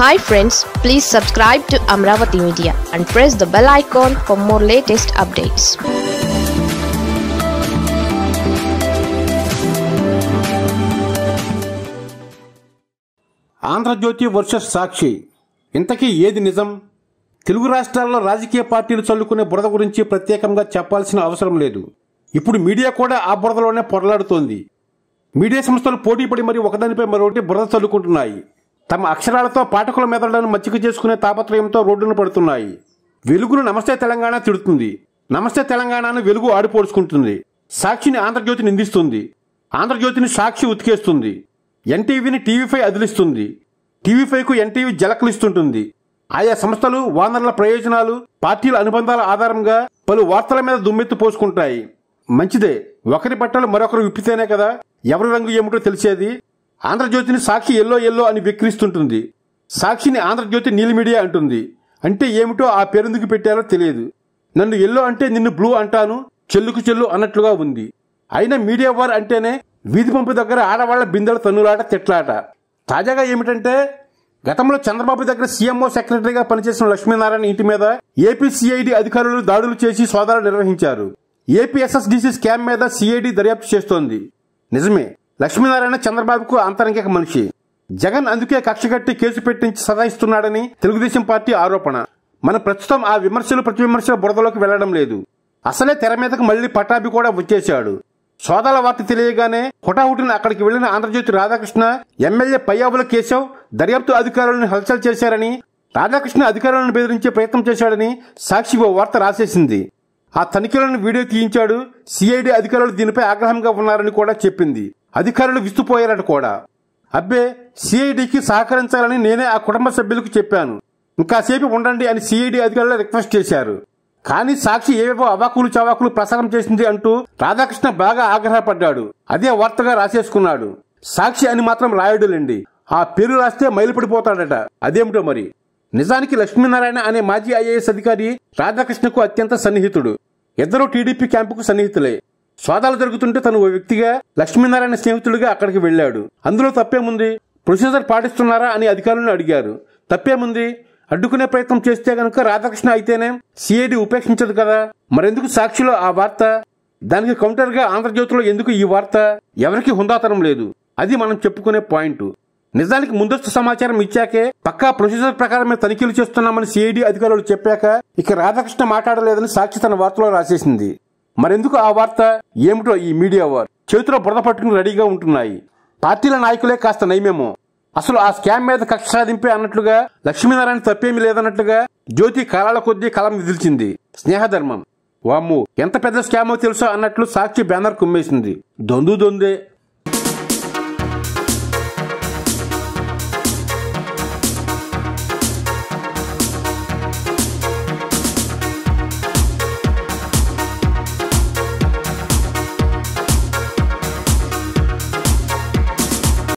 hi friends please subscribe to Amaravati media and press the bell icon for more latest updates Andhrajyothi versus Sakshi ఇంతకీ ఏది నిజం తెలుగు రాష్ట్రాల్లో రాజకీయ పార్టీలు చల్లుకునే బురద గురించి ప్రత్యేకంగా చెప్పాల్సిన అవసరం లేదు ఇప్పుడు మీడియా కూడా ఆ బురదలోనే పొరలాడుతోంది మీడియా సంస్థలు పోటీపడి మరి ఒకదానిపై మరొకటి బురద చల్లుకుంటున్నాయి తమ అక్షరాలతో పాఠకుల మెదడులను మచ్చిక చేసుకునే తాపత్రయంతో రోడ్డును పడుతున్నాయి వెలుగును నమస్తే తెలంగాణ తిడుతుంది నమస్తే తెలంగాణను వెలుగు ఆడిపోడుచుకుంటుంది సాక్షిని ఆంధ్రజ్యోతి నిందిస్తుంది ఆంధ్రజ్యోతిని సాక్షి ఉతికేస్తుంది ఎన్టీవీని టీవీపై అదిలిస్తుంది టీవీపైకు ఎన్టీవీ జలకలిస్తుంటుంది ఆయా సంస్థలు వానరుల ప్రయోజనాలు పార్టీల అనుబంధాల ఆధారంగా పలు వార్తల మీద దుమ్మెత్తి పోసుకుంటాయి మంచిదే ఒకరి బట్టలు మరొకరు విప్పితేనే కదా ఎవరి రంగు ఏమిటో తెలిసేది ఆంధ్రజ్యోతిని సాక్షి ఎల్లో ఎల్లో అని విక్రిస్తుంటుంది సాక్షిని ఆంధ్రజ్యోతి నీలిమీడియా అంటుంది అంటే ఏమిటో ఆ పేరెందుకు పెట్టారో తెలియదు నన్ను ఎల్లో అంటే నిన్ను బ్లూ అంటాను చెల్లుకు చెల్లు అన్నట్లుగా ఉంది అయినా మీడియా వార్ అంటేనే వీధి పంపు దగ్గర ఆడవాళ్ల బిందెల తన్నులాట తిట్లాట తాజాగా ఏమిటంటే గతంలో చంద్రబాబు దగ్గర సీఎంఓ సెక్రటరీగా పనిచేసిన లక్ష్మీనారాయణ ఇంటి మీద ఏపీ సిఐడి అధికారులు దాడులు చేసి సోదాలు నిర్వహించారు ఏపీఎస్ఎస్డిసి స్కామ్ మీద సిఐడి దర్యాప్తు చేస్తోంది నిజమే లక్ష్మీనారాయణ చంద్రబాబుకు అంతరంగిక మనిషి జగన్ అందుకే కక్షగట్టి కేసు పెట్టించి సదాయిస్తున్నాడని తెలుగుదేశం పార్టీ ఆరోపణ మన ప్రస్తుతం ఆ విమర్శలు విమర్శలు బురదలోకి వెళ్లడం లేదు అసలే తెర మీదకు మళ్లీ పటాభి కూడా వచ్చేశాడు సోదాల వార్త తెలియగానే హుటాహుటిన అక్కడికి వెళ్లిన ఆంధ్రజ్యోతి రాధాకృష్ణ ఎమ్మెల్యే పయ్యాబుల కేశవ్ దర్యాప్తు అధికారులను హల్చల్ చేశారని రాధాకృష్ణ అధికారులను బెదిరించే ప్రయత్నం చేశాడని సాక్షి ఓ వార్త రాసేసింది ఆ తనిఖీలను వీడియో తీయించాడు సిఐడి అధికారులు దీనిపై ఆగ్రహంగా ఉన్నారని కూడా చెప్పింది అధికారులు విస్తుపోయారట కూడా అబ్బే సిఐడికి సహకరించాలని నేనే ఆ కుటుంబ సభ్యులకు చెప్పాను ఇంకాసేపు ఉండండి అని సిఐడి అధికారులు రిక్వెస్ట్ చేశారు కానీ సాక్షి ఏవేవో అవాకులు చవాకులు ప్రసారం చేసింది అంటూ రాధాకృష్ణ బాగా ఆగ్రహపడ్డాడు అదే వార్తగా రాసేసుకున్నాడు సాక్షి అని మాత్రం రాయడులేండి ఆ పేరు రాస్తే మైలుపడిపోతాడట అదేమిటో మరి నిజానికి లక్ష్మీనారాయణ అనే మాజీ ఐఏఎస్ అధికారి రాధాకృష్ణకు అత్యంత సన్నిహితుడు ఇద్దరు టీడీపీ క్యాంపుకు సన్నిహితులే స్వాదాలు జరుగుతుంటే తను ఓ వ్యక్తిగా లక్ష్మీనారాయణ స్నేహితుడిగా అక్కడికి వెళ్ళాడు అందులో తప్పేముంది ప్రొసీజర్ పాటిస్తున్నారా అని అధికారులను అడిగారు తప్పేముంది అడ్డుకునే ప్రయత్నం చేస్తే గనుక రాధాకృష్ణ అయితేనే సిఐడి ఉపేక్షించదు కదా మరెందుకు సాక్షిలో ఆ వార్త దానికి కౌంటర్గా ఆంధ్రజ్యోతిలో ఎందుకు ఈ వార్త ఎవరికి హుందాతనం లేదు అది మనం చెప్పుకునే పాయింట్ నిజానికి ముందస్తు సమాచారం ఇచ్చాకే పక్కా ప్రొసీజర్ ప్రకారమే తనిఖీలు చేస్తున్నామని సిఐడి అధికారులు చెప్పాక ఇక రాధాకృష్ణ మాట్లాడలేదని సాక్షి తన వార్తలో రాసేసింది మరెందుకు ఆ వార్త ఏమిటో ఈ మీడియా వారు చేతిలో బురద పట్టుకుని రెడీగా ఉంటున్నాయి పార్టీల నాయకులే కాస్త నయమేమో అసలు ఆ స్కామ్ మీద కక్ష సాధింపే అన్నట్లుగా లక్ష్మీనారాయణ తప్పేమీ లేదన్నట్లుగా జ్యోతి కాలాల కొద్దీ కలం విదిల్చింది స్నేహధర్మం వామ్ము ఎంత పెద్ద స్కామో తెలుసా అన్నట్లు సాక్షి బ్యానర్ కుమ్మేసింది దొందు దొందే